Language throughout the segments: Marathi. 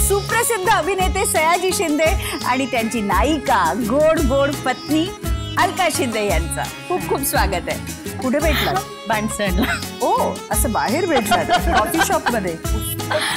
सुप्रसिद्ध अभिनेते सयाजी शिंदे आणि त्यांची नायिका गोड गोड पत्नी अलका शिंदे यांचा खूप खूप स्वागत आहे कुठे भेटला बाणसणला ओ असं बाहेर भेटलं कॉफी शॉप मध्ये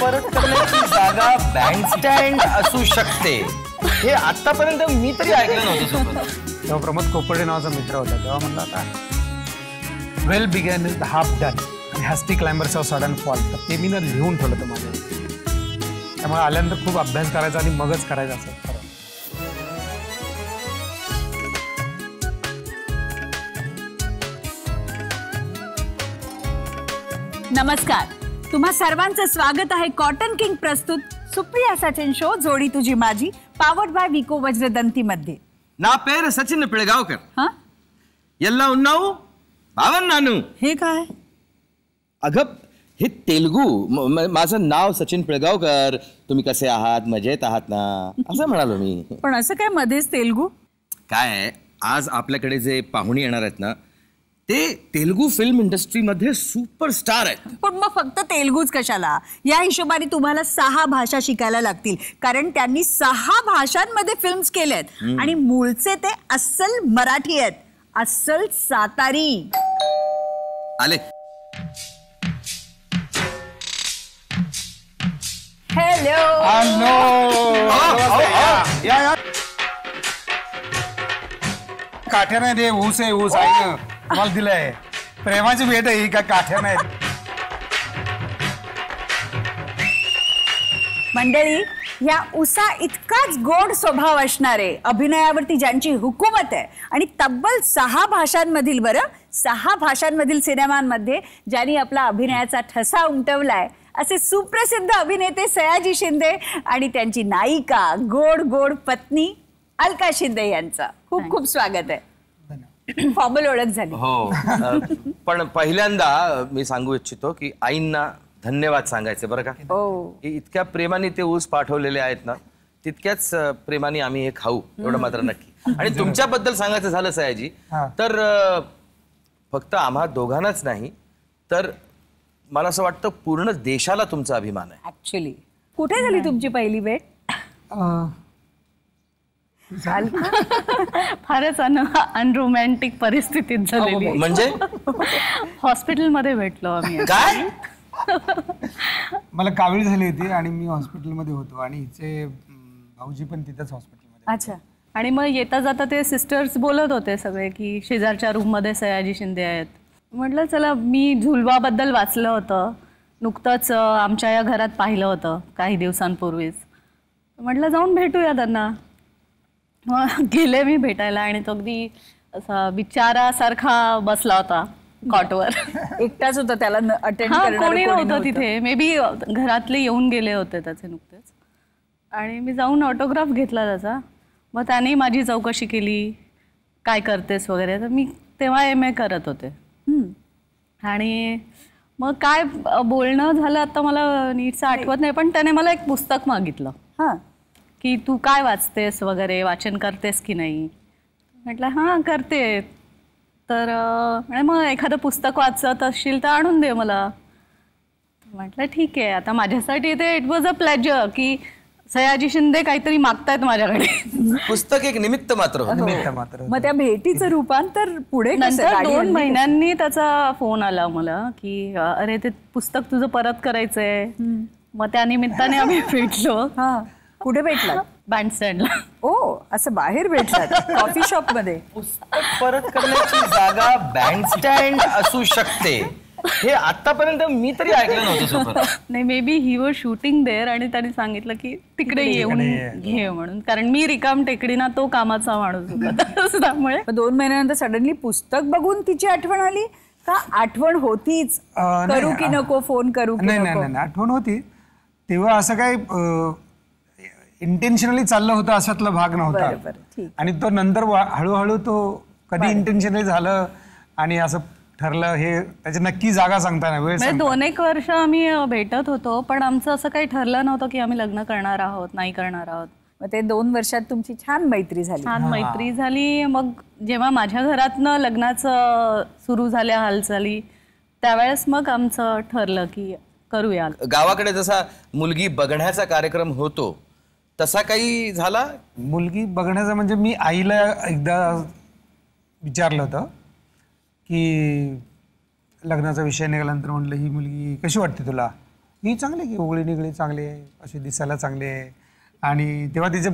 परत करण्याची जागा बँड स्टँड असू शकते हे आतापर्यंत मी तरी ऐकलं नव्हतं तेव्हा प्रमोद कोपर्डे नावाचा मित्र होता तेव्हा म्हणला आता well begun is half done hasty hasty sudden fall तर ते मी ना लिहून ठेवलं होतं माझ्या त्यामुळे आल्यानंतर खूप अभ्यास करायचा आणि मगच करायचा असं नमस्कार तुम्हा सर्वांचं स्वागत आहे कॉटन किंग प्रस्तुत सुप्रिया सचिन शो जोडी तुझी माझी पावड बाय विको वज्रदंती मध्ये ना सचिन सचिन पिळगावकर हा? उन्नाऊ बावन नानू हे काय अगं हे तेलगू माझं नाव सचिन पिळगावकर तुम्ही कसे आहात मजेत आहात ना असं म्हणालो मी पण असं काय मध्येच तेलगू काय आज आपल्याकडे जे पाहुणे येणार आहेत ना ते तेलगू फिल्म इंडस्ट्रीमध्ये सुपरस्टार आहेत पण मग फक्त तेलगूच कशाला या हिशोबाने तुम्हाला सहा भाषा शिकायला लागतील कारण त्यांनी सहा भाषांमध्ये फिल्म्स केल्या आहेत आणि मूळचे ते अस्सल मराठी आहेत अस्सल सातारी आले Hello. Ah, ah, ah. Hello. या या काठ्या नाही रे ऊस आहे ऊस आहे ना oh. मला दिलंय प्रेमाची भेट आहे का काठ्या नाही मंडळी या उसा इतकाच गोड स्वभाव असणारे अभिनयावरती ज्यांची हुकूमत आहे आणि तब्बल सहा भाषांमधील बरं सहा भाषांमधील सिनेमांमध्ये ज्यांनी आपला अभिनयाचा ठसा उमटवलाय असे सुप्रसिद्ध अभिनेते सयाजी शिंदे आणि त्यांची नायिका गोड गोड पत्नी अलका शिंदे यांचा खूप खूप स्वागत आहे फॉर्मल ओळख झाली हो पण पहिल्यांदा मी सांगू इच्छितो की आईंना धन्यवाद सांगायचे बरं का हो इतक्या प्रेमाने ते ऊस पाठवलेले आहेत ना तितक्याच प्रेमाने आम्ही हे खाऊ एवढं मात्र नक्की आणि तुमच्याबद्दल सांगायचं झालं सयाजी तर फक्त आम्हा दोघांनाच नाही तर मला असं वाटतं पूर्ण देशाला तुमचा अभिमान आहे ऍक्च्युली कुठे झाली तुमची पहिली भेट फारच अन अनरोमॅन्टिक परिस्थितीत झाली म्हणजे हॉस्पिटलमध्ये भेटलो आम्ही काय मला कावीळ झाली होती आणि मी हॉस्पिटलमध्ये होतो आणि हिचे भाऊजी पण तिथेच हॉस्पिटलमध्ये अच्छा आणि मग येता जाता ते सिस्टर्स बोलत होते सगळे की शेजारच्या रूममध्ये सयाजी शिंदे आहेत म्हटलं चला मी झुलवाबद्दल वाचलं होतं नुकतंच आमच्या या घरात पाहिलं होतं काही दिवसांपूर्वीच म्हटलं जाऊन भेटूया त्यांना गेले मी भेटायला आणि तो अगदी असा विचारासारखा बसला होता कॉटवर एकटाच होता त्याला कोणी नव्हतं तिथे मे बी घरातले येऊन गेले होते त्याचे नुकतेच आणि मी जाऊन ऑटोग्राफ घेतला त्याचा मग त्याने माझी चौकशी केली काय करतेस वगैरे तर मी तेव्हा एम ए करत होते आणि मग काय बोलणं झालं आता मला नीटचं आठवत नाही पण त्याने मला एक पुस्तक मागितलं हां की तू काय वाचतेस वगैरे वाचन करतेस की नाही म्हटलं हां करते तर मग एखादं पुस्तक वाचत असशील तर आणून दे मला म्हटलं ठीक आहे आता माझ्यासाठी ते इट वॉज अ प्लेजर की सयाजी शिंदे काहीतरी मागतायत माझ्याकडे पुस्तक एक निमित्त मात्र हो. मात्र मग त्या भेटीचं रूपांतर पुढे दोन महिन्यांनी त्याचा फोन आला मला की अरे ते पुस्तक तुझं परत करायचंय मग त्या निमित्ताने आम्ही भेटलो कुठे भेटला बँडस्टँडला ओ असं बाहेर भेटला कॉफी शॉप मध्ये पुस्तक परत करण्याची जागा बँडस्टँड असू शकते हे आतापर्यंत मी तरी ऐकलं नव्हतं नाही may be he were shooting there आणि त्याने सांगितलं की तिकडे येऊन घे म्हणून कारण मी रिकाम टेकडी ना तो कामाचा माणूस त्यामुळे दोन महिन्यानंतर सडनली पुस्तक बघून तिची आठवण आली का आठवण होतीच करू की नको फोन करू की नाही नाही नाही आठवण होती तेव्हा असं काही इंटेन्शनली चाललं होतं असातला भाग नव्हता आणि तो नंतर हळूहळू तो कधी इंटेन्शनली झालं आणि असं ठरलं हे त्याची नक्की जागा सांगताना वेळ दोन म्हणजे एक वर्ष आम्ही भेटत होतो पण आमचं असं काही ठरलं नव्हतं की आम्ही लग्न करणार आहोत नाही करणार आहोत मग ते दोन वर्षात तुमची छान मैत्री झाली छान मैत्री झाली मग जेव्हा माझ्या घरातनं लग्नाचं सुरू झाल्या हालचाली त्यावेळेस मग आमचं ठरलं की करूया गावाकडे जसा मुलगी बघण्याचा कार्यक्रम होतो तसा काही झाला मुलगी बघण्याचा म्हणजे मी आईला एकदा विचारलं होतं की लग्नाचा विषय निघाल्यानंतर म्हटलं ही मुलगी कशी वाटते तुला ही चांगली की ओगळी निगळी चांगली आहे अशी दिसायला चांगली आहे आणि तेव्हा तिचे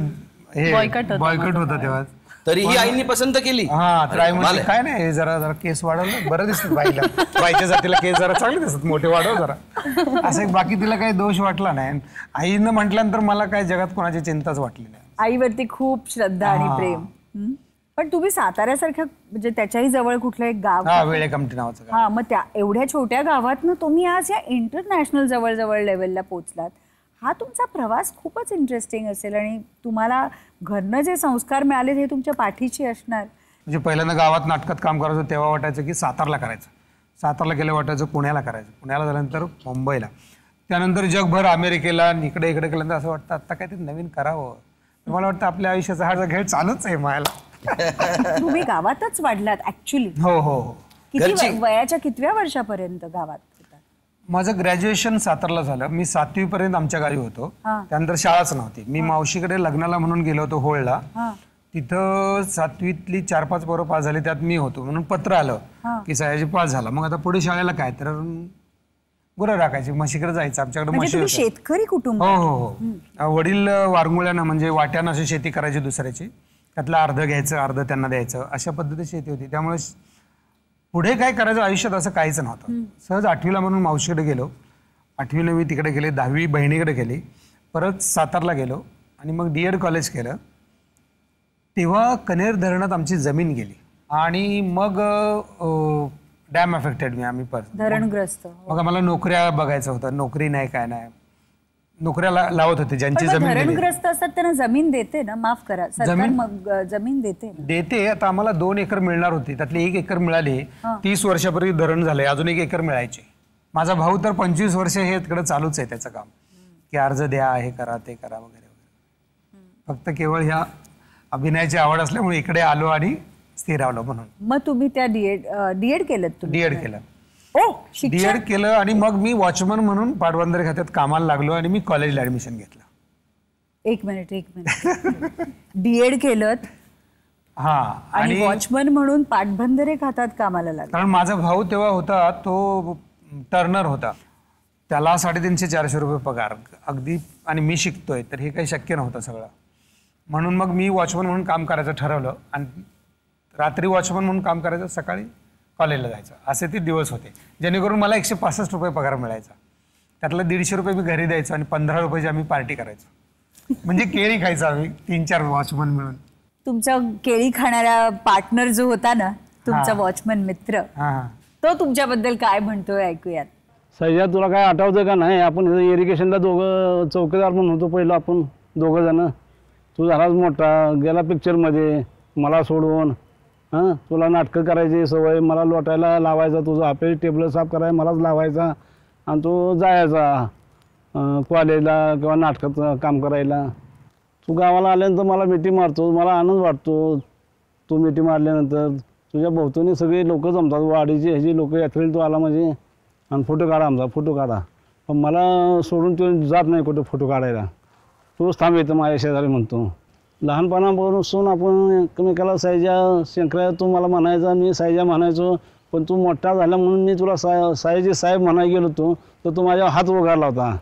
हे बॉयकट होतं तेव्हा तरीही आईने पसंत केली हा तर आई म्हणजे काय नाही जरा जरा केस वाढवलं बरं दिसत बाईला बाईच्या जातीला केस जरा चांगले दिसत मोठे वाढव जरा असं बाकी तिला काही दोष वाटला नाही आईनं म्हटल्यानंतर मला काय जगात कोणाची चिंताच वाटली नाही आईवरती खूप श्रद्धा आणि प्रेम पण तुम्ही साताऱ्यासारख्या म्हणजे त्याच्याही जवळ कुठलं एक गाव हा नावाचं हा मग त्या एवढ्या छोट्या ना तुम्ही आज या इंटरनॅशनल जवळजवळ जवळ लेवलला पोहोचलात हा तुमचा प्रवास खूपच इंटरेस्टिंग असेल आणि तुम्हाला घरनं जे संस्कार मिळाले हे तुमच्या पाठीशी असणार म्हणजे पहिल्यांदा गावात नाटकात काम करायचं तेव्हा वाटायचं की सातारला करायचं सातारला गेलं वाटायचं पुण्याला करायचं पुण्याला झाल्यानंतर मुंबईला त्यानंतर जगभर अमेरिकेला इकडे इकडे केल्यानंतर असं वाटतं आता काहीतरी नवीन करावं मला वाटतं आपल्या आयुष्याचा हा जो खेळ चालूच आहे मायला तुम्ही गावातच वाढलात ऍक्च्युली हो हो हो किती वयाच्या कितव्या वर्षापर्यंत गावात माझं ग्रॅज्युएशन सातारला झालं मी सातवी पर्यंत आमच्या गावी होतो त्यानंतर शाळाच नव्हती मी मावशीकडे लग्नाला म्हणून गेलो होतो होळला ला तिथं सातवीतली चार पाच बरोबर पास झाली त्यात मी होतो म्हणून पत्र आलं की सयाजी पास झाला मग आता पुढे शाळेला काय तर गुरं राखायची म्हशीकडे जायचं आमच्याकडे म्हणजे म्हशी शेतकरी कुटुंब हो हो हो वडील वारंगुळ्यानं म्हणजे वाट्यानं अशी शेती करायची दुसऱ्याची त्यातला अर्ध घ्यायचं अर्ध त्यांना द्यायचं अशा पद्धतीची शेती होती त्यामुळे पुढे काय करायचं आयुष्यात असं काहीच नव्हतं सहज आठवीला म्हणून मावशीकडे गेलो आठवी नववी तिकडे गेले दहावी बहिणीकडे गेली परत सातारला गेलो आणि मग डी एड कॉलेज केलं तेव्हा कनेर धरणात आमची जमीन गेली आणि मग डॅम अफेक्टेड मी आम्ही परत धरणग्रस्त मग आम्हाला नोकऱ्या बघायचं होतं नोकरी नाही काय नाही नोकऱ्या लावत होते ज्यांची जमीन ग्रस्त असतात त्यांना जमीन देते ना माफ करा जमीन मग जमीन देते देते आता आम्हाला दोन एकर मिळणार होती त्यातले एक एकर मिळाली तीस वर्षापूर्वी धरण झाले अजून एक एकर मिळायचे माझा भाऊ तर पंचवीस वर्ष हे तिकडे चालूच आहे त्याचं काम की अर्ज द्या हे करा ते करा वगैरे फक्त केवळ ह्या अभिनयाची आवड असल्यामुळे इकडे आलो आणि स्थिर आलो म्हणून मग तुम्ही त्या डीएड डीएड केलं डीएड केलं बीएड हो, केलं आणि मग मी वॉचमन म्हणून पाटबंधारे खात्यात कामाला लागलो आणि मी कॉलेजला ऍडमिशन घेतलं एक मिनिट एक मिनिट बी केलं हा आणि वॉचमन म्हणून पाटबंधारे खात्यात कामाला लागलं कारण माझा भाऊ तेव्हा होता तो टर्नर होता त्याला साडेतीनशे चारशे रुपये पगार अगदी आणि मी शिकतोय तर हे काही शक्य नव्हतं सगळं म्हणून मग मी वॉचमन म्हणून काम करायचं ठरवलं आणि रात्री वॉचमन म्हणून काम करायचं सकाळी कॉलेजला जायचं असे ते दिवस होते जेणेकरून मला एकशे पासष्ट रुपये पगार मिळायचा त्यातला दीडशे रुपये मी घरी द्यायचो आणि पंधरा रुपयाची आम्ही पार्टी करायचो म्हणजे केळी खायचो आम्ही तीन चार वॉचमन मिळून तुमचा केळी खाणारा पार्टनर जो होता ना तुमचा वॉचमन मित्र तो तुमच्याबद्दल काय म्हणतोय ऐकूयात सह्याद तुला काय आठवतं का नाही आपण इरिगेशनला दोघं चौकीदार म्हणून होतो पहिलं आपण दोघं जण तू झालाच मोठा गेला पिक्चरमध्ये मला सोडून हां तुला नाटकं करायची सवय मला लोटायला लावायचा तुझं आपले टेबल साफ करायला मलाच लावायचा आणि तो जायचा कॉलेजला किंवा नाटकाचं काम करायला तू गावाला आल्यानंतर मला मिठी मारतो मला आनंद वाटतो तू मिठी मारल्यानंतर तुझ्या भोवतोनी सगळे लोक जमतात वाडीचे ह्याची लोक यात्रेला तू आला म्हणजे आणि फोटो काढा आमचा फोटो काढा पण मला सोडून तू जात नाही कुठं फोटो काढायला तूच थांब येतं माझ्या शेजारी म्हणतो लहानपणापासून आपण एकमेकाला सायजा शंकरा तू मला म्हणायचा मी सायजा म्हणायचो पण तू मोठा झाला म्हणून मी तुला साय सायजी साहेब म्हणाय गेलो होतो तर तू माझ्या हात उघडला होता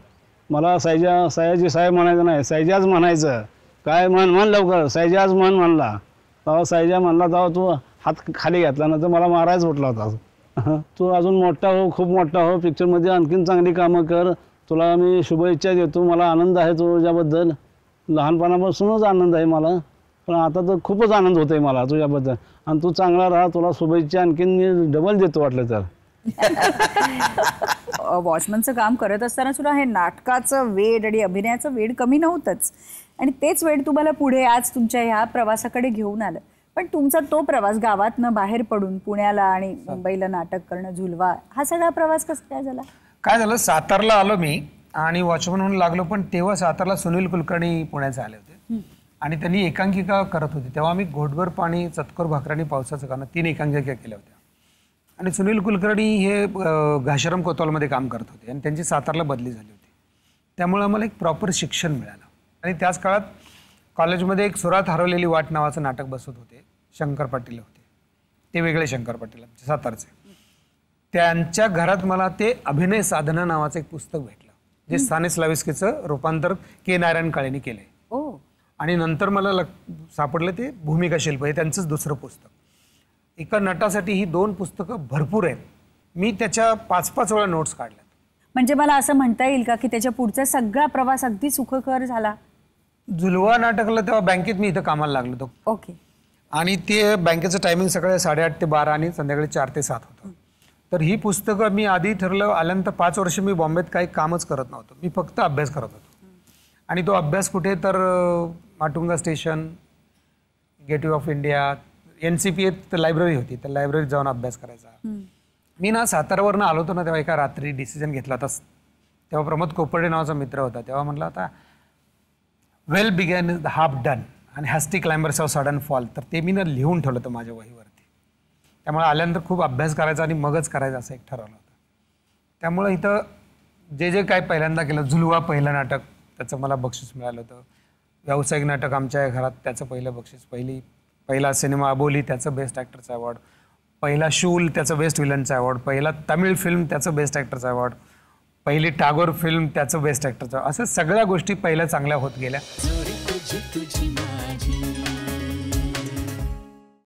मला सायजा सायाजी साहेब म्हणायचं नाही सायजाच म्हणायचं काय म्हण म्हण लवकर सायजाच म्हण म्हणला तेव्हा सायजा म्हणला तेव्हा तू हात खाली घातला ना तर मला मारायच उठला होता तू अजून मोठा हो खूप मोठा हो पिक्चरमध्ये आणखीन चांगली कामं कर तुला मी शुभेच्छा देतो मला आनंद आहे तुझ्याबद्दल लहानपणापासूनच आनंद आहे मला पण आता तर खूपच आनंद होतोय मला तुझ्याबद्दल आणि तू चांगला राहा तुला शुभेच्छा आणखीन मी डबल देतो वाटलं तर वॉचमनचं काम करत असताना सुद्धा हे नाटकाचं वेड आणि अभिनयाचं वेड कमी नव्हतंच आणि तेच वेड तुम्हाला पुढे आज तुमच्या ह्या प्रवासाकडे घेऊन आलं पण तुमचा तो प्रवास गावातनं बाहेर पडून पुण्याला आणि मुंबईला नाटक करणं झुलवा हा सगळा प्रवास कसा काय झाला काय झालं सातारला आलो मी आणि वॉचमन म्हणून लागलो पण तेव्हा सातारला सुनील कुलकर्णी पुण्याचे आले होते आणि त्यांनी एकांकिका करत होती तेव्हा आम्ही घोटभर पाणी चतकोर भाकरांनी पावसाचं कारण तीन एकांकिका केल्या होत्या आणि सुनील कुलकर्णी हे घाशरम कोतवालमध्ये काम करत होते आणि त्यांची सातारला बदली झाली होती त्यामुळे आम्हाला एक प्रॉपर शिक्षण मिळालं आणि त्याच काळात कॉलेजमध्ये एक सुरात हरवलेली वाट नावाचं नाटक बसत होते शंकर पाटील होते ते वेगळे शंकर पाटील सातारचे त्यांच्या घरात मला ते अभिनय साधना नावाचं एक पुस्तक भेटलं जे साने रूपांतर के नारायण काळेने केलंय आणि नंतर मला सापडले सापडलं ते भूमिका शिल्प हे त्यांचंच दुसरं पुस्तक एका नटासाठी ही दोन पुस्तकं भरपूर आहेत मी त्याच्या पाच पाच वेळा नोट्स काढल्यात म्हणजे मला असं म्हणता येईल का की त्याच्या पुढचा सगळा प्रवास अगदी सुखकर झाला झुलवा नाटकला तेव्हा बँकेत मी इथं कामाला लागलो होतो ओके आणि ते बँकेचं टायमिंग सकाळी साडेआठ ते बारा आणि संध्याकाळी चार ते सात होतं तर ही पुस्तकं मी आधी ठरलं आल्यानंतर पाच वर्ष मी बॉम्बेत काही कामच करत नव्हतो मी फक्त अभ्यास करत होतो आणि तो अभ्यास कुठे तर Matunga station Gateway of India N C P एत लायब्ररी होती तर लायब्ररीत जाऊन अभ्यास करायचा मी ना सातारावरनं आलो होतो ना तेव्हा एका रात्री डिसिजन घेतला तस तेव्हा प्रमोद कोपर्डे नावाचा मित्र होता तेव्हा म्हटला होता well begun is the half done आणि hasty climbers of sudden fall तर ते मी ना लिहून ठेवलं होतं माझ्या वहीवर त्यामुळे आल्यानंतर खूप अभ्यास करायचा आणि मगच करायचा असं एक ठरवलं होतं त्यामुळं इथं जे जे काय पहिल्यांदा केलं झुलवा पहिलं नाटक त्याचं मला बक्षीस मिळालं होतं व्यावसायिक नाटक आमच्या घरात त्याचं पहिलं बक्षीस पहिली पहिला सिनेमा अबोली त्याचं बेस्ट ॲक्टरचा अवॉर्ड पहिला शूल त्याचं बेस्ट विलनचा अवॉर्ड पहिला तमिळ फिल्म त्याचं बेस्ट ॲक्टरचा अवॉर्ड पहिली टागोर फिल्म त्याचं बेस्ट ॲक्टरचा असं सगळ्या गोष्टी पहिल्या चांगल्या होत गेल्या